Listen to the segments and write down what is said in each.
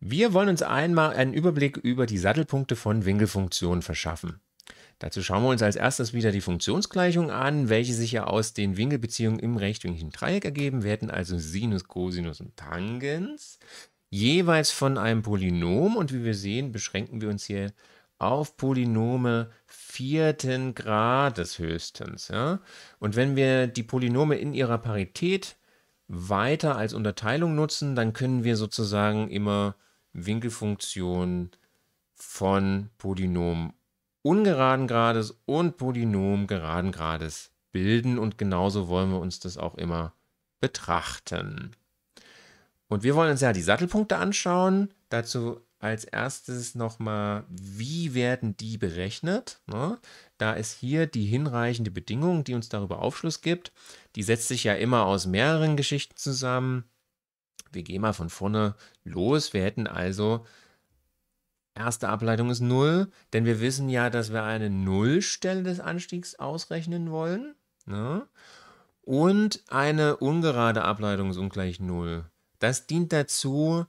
Wir wollen uns einmal einen Überblick über die Sattelpunkte von Winkelfunktionen verschaffen. Dazu schauen wir uns als erstes wieder die Funktionsgleichung an, welche sich ja aus den Winkelbeziehungen im rechtwinkligen Dreieck ergeben. werden, also Sinus, Cosinus und Tangens, jeweils von einem Polynom. Und wie wir sehen, beschränken wir uns hier auf Polynome vierten Grades höchstens. Ja? Und wenn wir die Polynome in ihrer Parität weiter als Unterteilung nutzen, dann können wir sozusagen immer Winkelfunktion von Polynomen ungeraden Grades und Polynomen geraden Grades bilden und genauso wollen wir uns das auch immer betrachten. Und wir wollen uns ja die Sattelpunkte anschauen. Dazu als erstes nochmal, wie werden die berechnet? Ne? Da ist hier die hinreichende Bedingung, die uns darüber Aufschluss gibt. Die setzt sich ja immer aus mehreren Geschichten zusammen wir gehen mal von vorne los. Wir hätten also, erste Ableitung ist 0, denn wir wissen ja, dass wir eine Nullstelle des Anstiegs ausrechnen wollen. Ne? Und eine ungerade Ableitung ist ungleich 0. Das dient dazu,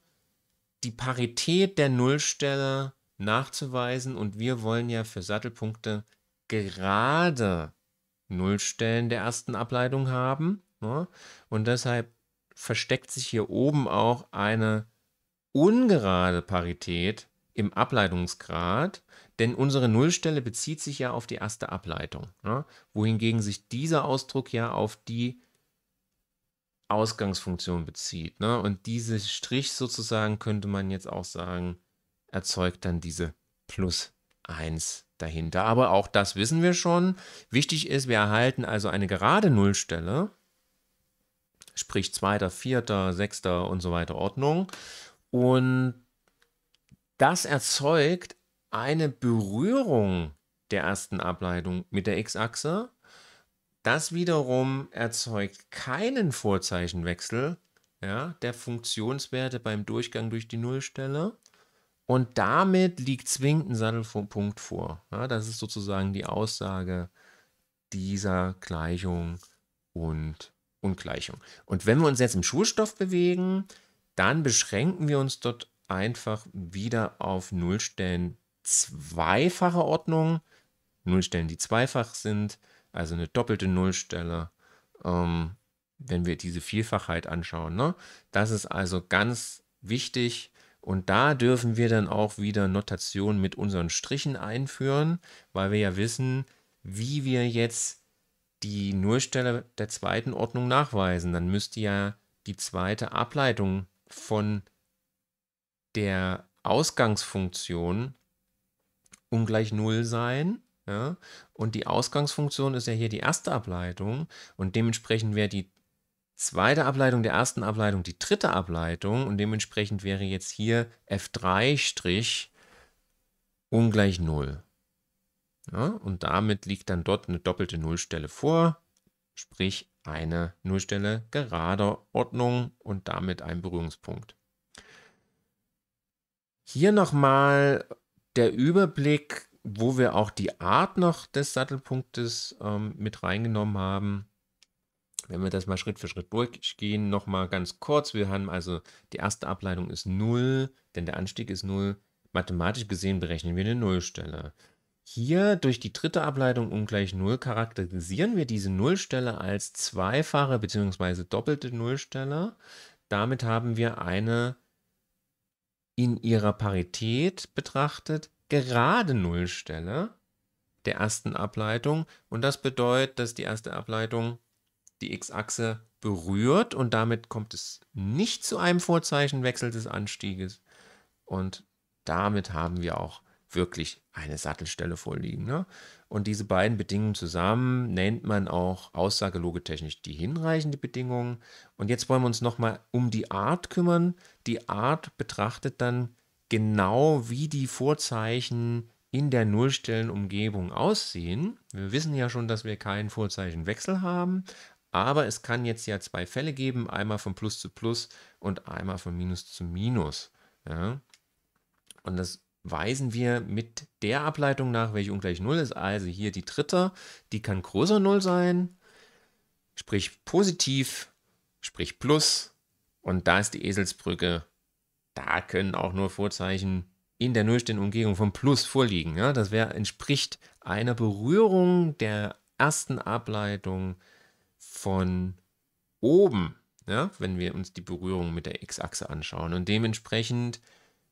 die Parität der Nullstelle nachzuweisen und wir wollen ja für Sattelpunkte gerade Nullstellen der ersten Ableitung haben. Ne? Und deshalb versteckt sich hier oben auch eine ungerade Parität im Ableitungsgrad, denn unsere Nullstelle bezieht sich ja auf die erste Ableitung, ne? wohingegen sich dieser Ausdruck ja auf die Ausgangsfunktion bezieht. Ne? Und diese Strich sozusagen könnte man jetzt auch sagen, erzeugt dann diese plus 1 dahinter. Aber auch das wissen wir schon. Wichtig ist, wir erhalten also eine gerade Nullstelle sprich zweiter, vierter, sechster und so weiter Ordnung. Und das erzeugt eine Berührung der ersten Ableitung mit der x-Achse. Das wiederum erzeugt keinen Vorzeichenwechsel ja, der Funktionswerte beim Durchgang durch die Nullstelle. Und damit liegt zwingend ein Sattelpunkt vor. Ja, das ist sozusagen die Aussage dieser Gleichung und Ungleichung. Und wenn wir uns jetzt im Schulstoff bewegen, dann beschränken wir uns dort einfach wieder auf Nullstellen zweifacher Ordnung. Nullstellen, die zweifach sind, also eine doppelte Nullstelle. Ähm, wenn wir diese Vielfachheit anschauen. Ne? Das ist also ganz wichtig. Und da dürfen wir dann auch wieder Notationen mit unseren Strichen einführen, weil wir ja wissen, wie wir jetzt die Nullstelle der zweiten Ordnung nachweisen. Dann müsste ja die zweite Ableitung von der Ausgangsfunktion ungleich Null sein. Ja? Und die Ausgangsfunktion ist ja hier die erste Ableitung und dementsprechend wäre die zweite Ableitung der ersten Ableitung die dritte Ableitung und dementsprechend wäre jetzt hier f3' ungleich Null. Ja, und damit liegt dann dort eine doppelte Nullstelle vor, sprich eine Nullstelle gerader Ordnung und damit ein Berührungspunkt. Hier nochmal der Überblick, wo wir auch die Art noch des Sattelpunktes ähm, mit reingenommen haben. Wenn wir das mal Schritt für Schritt durchgehen, nochmal ganz kurz. Wir haben also die erste Ableitung ist 0, denn der Anstieg ist 0. Mathematisch gesehen berechnen wir eine Nullstelle. Hier durch die dritte Ableitung ungleich 0 charakterisieren wir diese Nullstelle als zweifache bzw. doppelte Nullstelle. Damit haben wir eine in ihrer Parität betrachtet gerade Nullstelle der ersten Ableitung und das bedeutet, dass die erste Ableitung die x-Achse berührt und damit kommt es nicht zu einem Vorzeichenwechsel des Anstieges und damit haben wir auch wirklich eine Sattelstelle vorliegen. Ne? Und diese beiden Bedingungen zusammen nennt man auch aussagelogetechnisch die hinreichende Bedingung. Und jetzt wollen wir uns nochmal um die Art kümmern. Die Art betrachtet dann genau, wie die Vorzeichen in der Nullstellenumgebung aussehen. Wir wissen ja schon, dass wir keinen Vorzeichenwechsel haben, aber es kann jetzt ja zwei Fälle geben, einmal von Plus zu Plus und einmal von Minus zu Minus. Ja? Und das weisen wir mit der Ableitung nach, welche ungleich 0 ist. Also hier die dritte, die kann größer 0 sein, sprich positiv, sprich plus. Und da ist die Eselsbrücke. Da können auch nur Vorzeichen in der nullstehenden Umgebung vom Plus vorliegen. Ja, das wär, entspricht einer Berührung der ersten Ableitung von oben, ja, wenn wir uns die Berührung mit der x-Achse anschauen. Und dementsprechend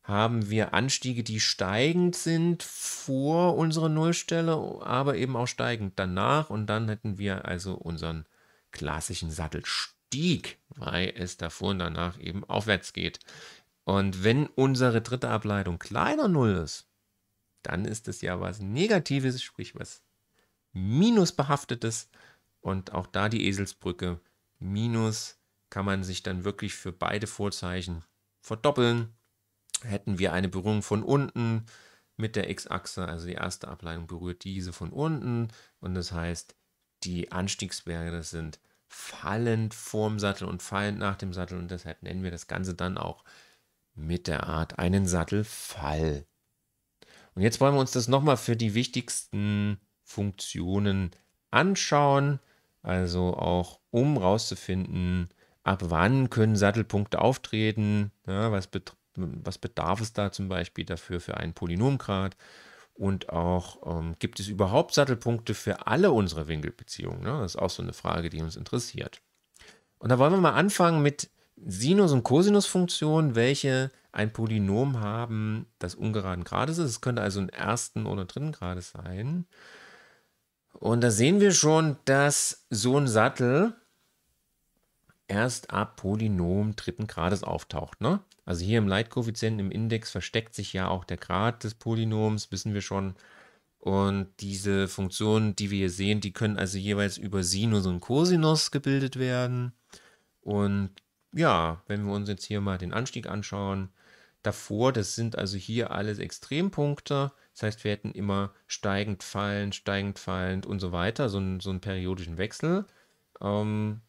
haben wir Anstiege, die steigend sind vor unserer Nullstelle, aber eben auch steigend danach. Und dann hätten wir also unseren klassischen Sattelstieg, weil es davor und danach eben aufwärts geht. Und wenn unsere dritte Ableitung kleiner Null ist, dann ist es ja was Negatives, sprich was Minusbehaftetes. Und auch da die Eselsbrücke. Minus kann man sich dann wirklich für beide Vorzeichen verdoppeln hätten wir eine Berührung von unten mit der x-Achse, also die erste Ableitung berührt diese von unten und das heißt, die Anstiegsberge sind fallend vorm Sattel und fallend nach dem Sattel und deshalb nennen wir das Ganze dann auch mit der Art einen Sattelfall. Und jetzt wollen wir uns das nochmal für die wichtigsten Funktionen anschauen, also auch um rauszufinden, ab wann können Sattelpunkte auftreten, ja, was was bedarf es da zum Beispiel dafür für einen Polynomgrad? Und auch, ähm, gibt es überhaupt Sattelpunkte für alle unsere Winkelbeziehungen? Ne? Das ist auch so eine Frage, die uns interessiert. Und da wollen wir mal anfangen mit Sinus- und Cosinusfunktionen, welche ein Polynom haben, das ungeraden Grades ist. Es könnte also ein ersten oder dritten Grades sein. Und da sehen wir schon, dass so ein Sattel erst ab Polynom dritten Grades auftaucht. Ne? Also hier im Leitkoeffizienten im Index versteckt sich ja auch der Grad des Polynoms, wissen wir schon. Und diese Funktionen, die wir hier sehen, die können also jeweils über Sinus und Cosinus gebildet werden. Und ja, wenn wir uns jetzt hier mal den Anstieg anschauen, davor, das sind also hier alles Extrempunkte. Das heißt, wir hätten immer steigend, fallend, steigend, fallend und so weiter, so einen, so einen periodischen Wechsel. Ähm,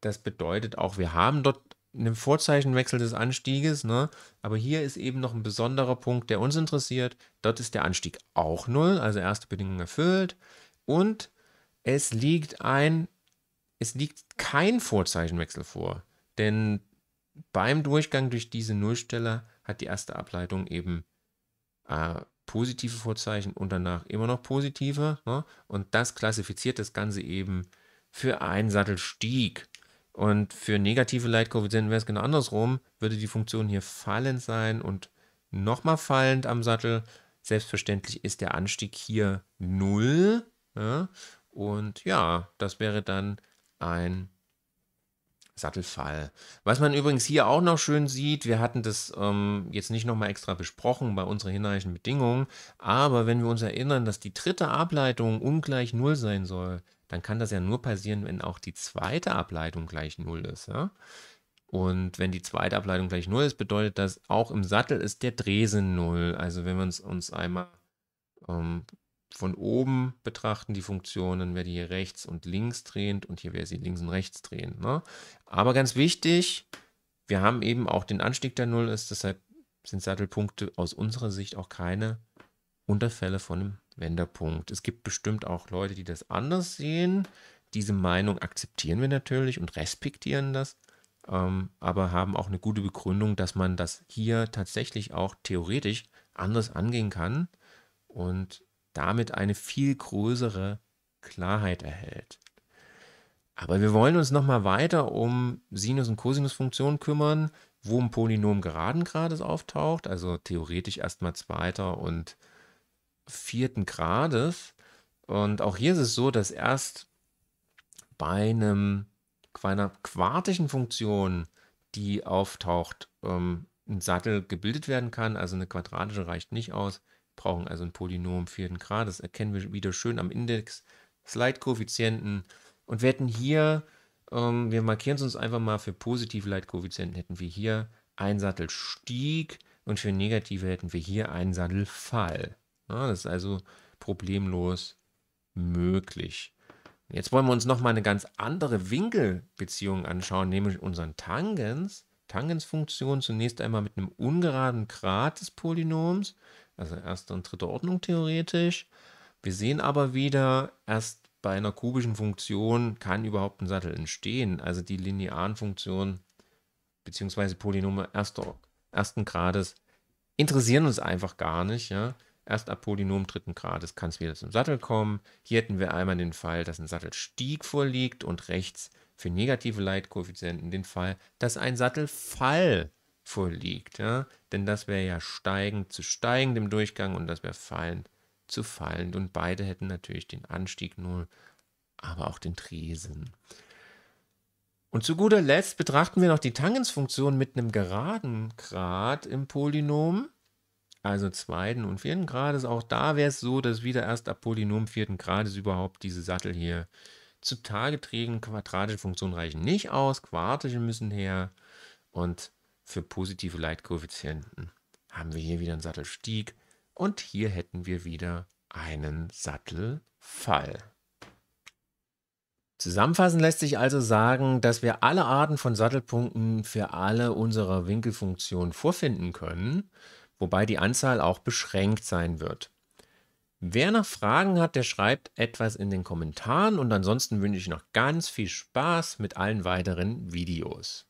das bedeutet auch, wir haben dort einem Vorzeichenwechsel des Anstieges, ne? aber hier ist eben noch ein besonderer Punkt, der uns interessiert. Dort ist der Anstieg auch null, also erste Bedingung erfüllt. Und es liegt ein, es liegt kein Vorzeichenwechsel vor. Denn beim Durchgang durch diese Nullstelle hat die erste Ableitung eben äh, positive Vorzeichen und danach immer noch positive. Ne? Und das klassifiziert das Ganze eben für einen Sattelstieg. Und für negative Leitkoeffizienten wäre es genau andersrum, würde die Funktion hier fallend sein und nochmal fallend am Sattel. Selbstverständlich ist der Anstieg hier 0. Ja, und ja, das wäre dann ein Sattelfall. Was man übrigens hier auch noch schön sieht, wir hatten das ähm, jetzt nicht nochmal extra besprochen bei unserer hinreichenden Bedingung, aber wenn wir uns erinnern, dass die dritte Ableitung ungleich 0 sein soll, dann kann das ja nur passieren, wenn auch die zweite Ableitung gleich 0 ist. Ja? Und wenn die zweite Ableitung gleich 0 ist, bedeutet das, auch im Sattel ist der Dresen 0. Also wenn wir uns, uns einmal ähm, von oben betrachten, die Funktionen, wäre die hier rechts und links drehend und hier wäre sie links und rechts drehend. Ne? Aber ganz wichtig, wir haben eben auch den Anstieg, der 0 ist, deshalb sind Sattelpunkte aus unserer Sicht auch keine Unterfälle von einem Wendepunkt. Es gibt bestimmt auch Leute, die das anders sehen. Diese Meinung akzeptieren wir natürlich und respektieren das, ähm, aber haben auch eine gute Begründung, dass man das hier tatsächlich auch theoretisch anders angehen kann und damit eine viel größere Klarheit erhält. Aber wir wollen uns nochmal weiter um Sinus- und Cosinusfunktionen kümmern, wo ein Polynom geraden Grades auftaucht, also theoretisch erstmal zweiter und vierten Grades. Und auch hier ist es so, dass erst bei, einem, bei einer quartischen Funktion, die auftaucht, ähm, ein Sattel gebildet werden kann. Also eine quadratische reicht nicht aus. Wir brauchen also ein Polynom vierten Grades. Erkennen wir wieder schön am Index Slide-Koeffizienten und wir hätten hier, ähm, wir markieren es uns einfach mal für positive Leitkoeffizienten, hätten wir hier ein Sattel Stieg und für negative hätten wir hier einen Sattel Fall. Ja, das ist also problemlos möglich. Jetzt wollen wir uns nochmal eine ganz andere Winkelbeziehung anschauen, nämlich unseren Tangens. Tangensfunktion zunächst einmal mit einem ungeraden Grad des Polynoms, also erster und dritter Ordnung theoretisch. Wir sehen aber wieder, erst bei einer kubischen Funktion kann überhaupt ein Sattel entstehen, also die linearen Funktionen bzw. Polynome erster, ersten Grades interessieren uns einfach gar nicht. Ja? Erst ab Polynom dritten Grades kann es wieder zum Sattel kommen. Hier hätten wir einmal den Fall, dass ein Sattelstieg vorliegt und rechts für negative Leitkoeffizienten den Fall, dass ein Sattelfall vorliegt. Ja? Denn das wäre ja steigend zu steigendem Durchgang und das wäre fallend zu fallend. Und beide hätten natürlich den Anstieg 0, aber auch den Tresen. Und zu guter Letzt betrachten wir noch die Tangensfunktion mit einem geraden Grad im Polynom also zweiten und vierten Grades. Auch da wäre es so, dass wieder erst ab Polynom vierten Grades überhaupt diese Sattel hier zutage trägen. Quadratische Funktionen reichen nicht aus, quartische müssen her. Und für positive Leitkoeffizienten haben wir hier wieder einen Sattelstieg. Und hier hätten wir wieder einen Sattelfall. Zusammenfassend lässt sich also sagen, dass wir alle Arten von Sattelpunkten für alle unserer Winkelfunktionen vorfinden können wobei die Anzahl auch beschränkt sein wird. Wer noch Fragen hat, der schreibt etwas in den Kommentaren und ansonsten wünsche ich noch ganz viel Spaß mit allen weiteren Videos.